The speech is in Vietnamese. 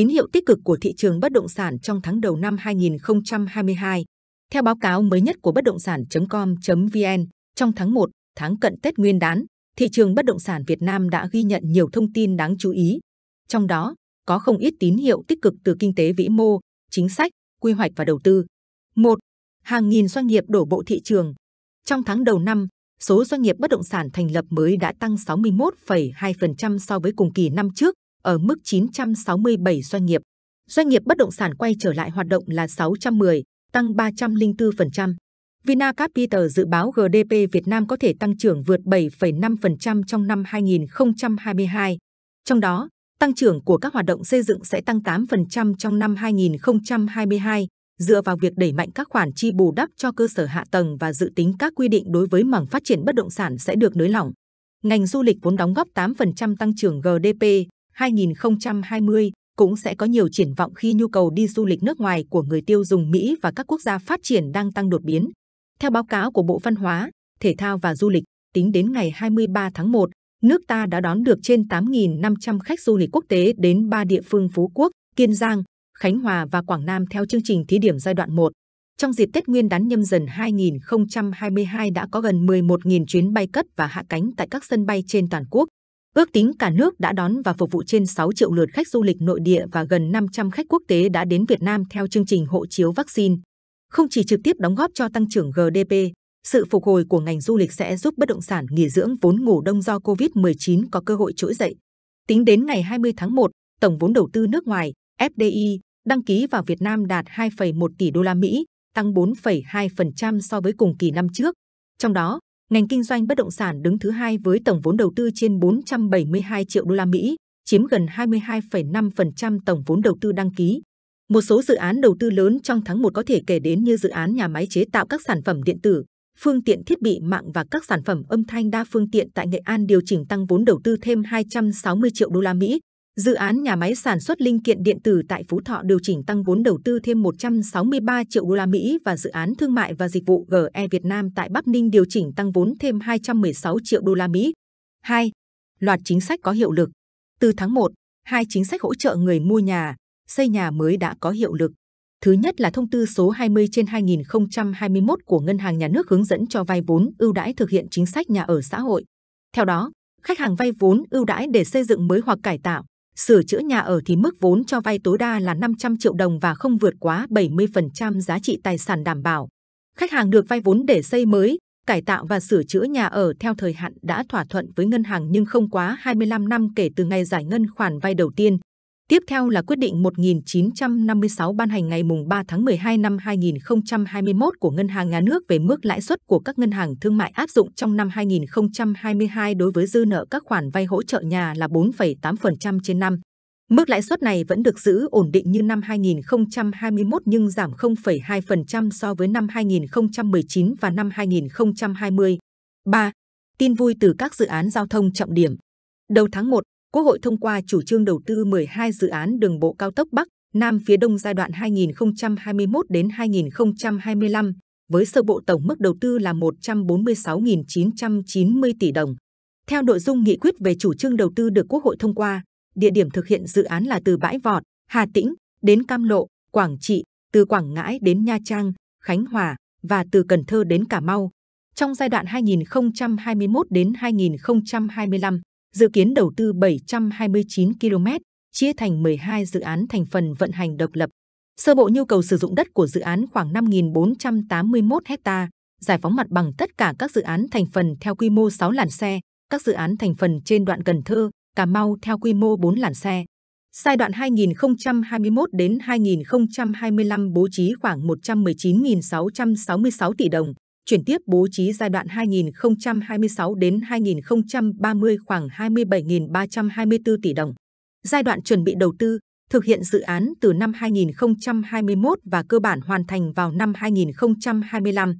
tín hiệu tích cực của thị trường bất động sản trong tháng đầu năm 2022. Theo báo cáo mới nhất của bất động sản.com.vn, trong tháng 1, tháng cận Tết Nguyên đán, thị trường bất động sản Việt Nam đã ghi nhận nhiều thông tin đáng chú ý. Trong đó, có không ít tín hiệu tích cực từ kinh tế vĩ mô, chính sách, quy hoạch và đầu tư. 1. Hàng nghìn doanh nghiệp đổ bộ thị trường. Trong tháng đầu năm, số doanh nghiệp bất động sản thành lập mới đã tăng 61,2% so với cùng kỳ năm trước, ở mức 967 doanh nghiệp. Doanh nghiệp bất động sản quay trở lại hoạt động là 610, tăng 304%. Vina Capital dự báo GDP Việt Nam có thể tăng trưởng vượt 7,5% trong năm 2022. Trong đó, tăng trưởng của các hoạt động xây dựng sẽ tăng 8% trong năm 2022, dựa vào việc đẩy mạnh các khoản chi bù đắp cho cơ sở hạ tầng và dự tính các quy định đối với mảng phát triển bất động sản sẽ được nới lỏng. Ngành du lịch vốn đóng góp 8% tăng trưởng GDP, 2020 cũng sẽ có nhiều triển vọng khi nhu cầu đi du lịch nước ngoài của người tiêu dùng Mỹ và các quốc gia phát triển đang tăng đột biến. Theo báo cáo của Bộ Văn hóa, Thể thao và Du lịch, tính đến ngày 23 tháng 1, nước ta đã đón được trên 8.500 khách du lịch quốc tế đến ba địa phương Phú Quốc, Kiên Giang, Khánh Hòa và Quảng Nam theo chương trình thí điểm giai đoạn 1. Trong dịp Tết Nguyên đán nhâm dần 2022 đã có gần 11.000 chuyến bay cất và hạ cánh tại các sân bay trên toàn quốc. Ước tính cả nước đã đón và phục vụ trên 6 triệu lượt khách du lịch nội địa và gần 500 khách quốc tế đã đến Việt Nam theo chương trình hộ chiếu vaccine. Không chỉ trực tiếp đóng góp cho tăng trưởng GDP, sự phục hồi của ngành du lịch sẽ giúp bất động sản nghỉ dưỡng vốn ngủ đông do COVID-19 có cơ hội trỗi dậy. Tính đến ngày 20 tháng 1, tổng vốn đầu tư nước ngoài FDI đăng ký vào Việt Nam đạt 2,1 tỷ đô la Mỹ, tăng 4,2% so với cùng kỳ năm trước. Trong đó, ngành kinh doanh bất động sản đứng thứ hai với tổng vốn đầu tư trên 472 triệu đô la Mỹ, chiếm gần 22,5% tổng vốn đầu tư đăng ký. Một số dự án đầu tư lớn trong tháng 1 có thể kể đến như dự án nhà máy chế tạo các sản phẩm điện tử, phương tiện thiết bị mạng và các sản phẩm âm thanh đa phương tiện tại Nghệ An điều chỉnh tăng vốn đầu tư thêm 260 triệu đô la Mỹ, Dự án nhà máy sản xuất linh kiện điện tử tại Phú Thọ điều chỉnh tăng vốn đầu tư thêm 163 triệu đô la Mỹ và dự án thương mại và dịch vụ GE Việt Nam tại Bắc Ninh điều chỉnh tăng vốn thêm 216 triệu đô la Mỹ. 2. Loạt chính sách có hiệu lực. Từ tháng 1, hai chính sách hỗ trợ người mua nhà, xây nhà mới đã có hiệu lực. Thứ nhất là thông tư số 20 trên 2021 của Ngân hàng Nhà nước hướng dẫn cho vay vốn ưu đãi thực hiện chính sách nhà ở xã hội. Theo đó, khách hàng vay vốn ưu đãi để xây dựng mới hoặc cải tạo, sửa chữa nhà ở thì mức vốn cho vay tối đa là 500 triệu đồng và không vượt quá 70% giá trị tài sản đảm bảo. Khách hàng được vay vốn để xây mới, cải tạo và sửa chữa nhà ở theo thời hạn đã thỏa thuận với ngân hàng nhưng không quá 25 năm kể từ ngày giải ngân khoản vay đầu tiên. Tiếp theo là quyết định 1956 ban hành ngày 3 tháng 12 năm 2021 của Ngân hàng Nhà nước về mức lãi suất của các ngân hàng thương mại áp dụng trong năm 2022 đối với dư nợ các khoản vay hỗ trợ nhà là 4,8% trên năm. Mức lãi suất này vẫn được giữ ổn định như năm 2021 nhưng giảm 0,2% so với năm 2019 và năm 2020. 3. Tin vui từ các dự án giao thông trọng điểm. Đầu tháng 1, Quốc hội thông qua chủ trương đầu tư 12 dự án đường bộ cao tốc Bắc Nam phía Đông giai đoạn 2021 đến 2025 với sơ bộ tổng mức đầu tư là 146.990 tỷ đồng. Theo nội dung nghị quyết về chủ trương đầu tư được Quốc hội thông qua, địa điểm thực hiện dự án là từ bãi vọt, Hà Tĩnh đến Cam Lộ, Quảng Trị, từ Quảng Ngãi đến Nha Trang, Khánh Hòa và từ Cần Thơ đến Cà Mau. Trong giai đoạn 2021 đến 2025, dự kiến đầu tư 729 km, chia thành 12 dự án thành phần vận hành độc lập. Sơ bộ nhu cầu sử dụng đất của dự án khoảng 5.481 ha, giải phóng mặt bằng tất cả các dự án thành phần theo quy mô 6 làn xe, các dự án thành phần trên đoạn Cần Thơ, Cà Mau theo quy mô 4 làn xe. Giai đoạn 2021 đến 2025 bố trí khoảng 119.666 tỷ đồng chuyển tiếp bố trí giai đoạn 2026 đến 2030 khoảng 27.324 tỷ đồng. Giai đoạn chuẩn bị đầu tư, thực hiện dự án từ năm 2021 và cơ bản hoàn thành vào năm 2025.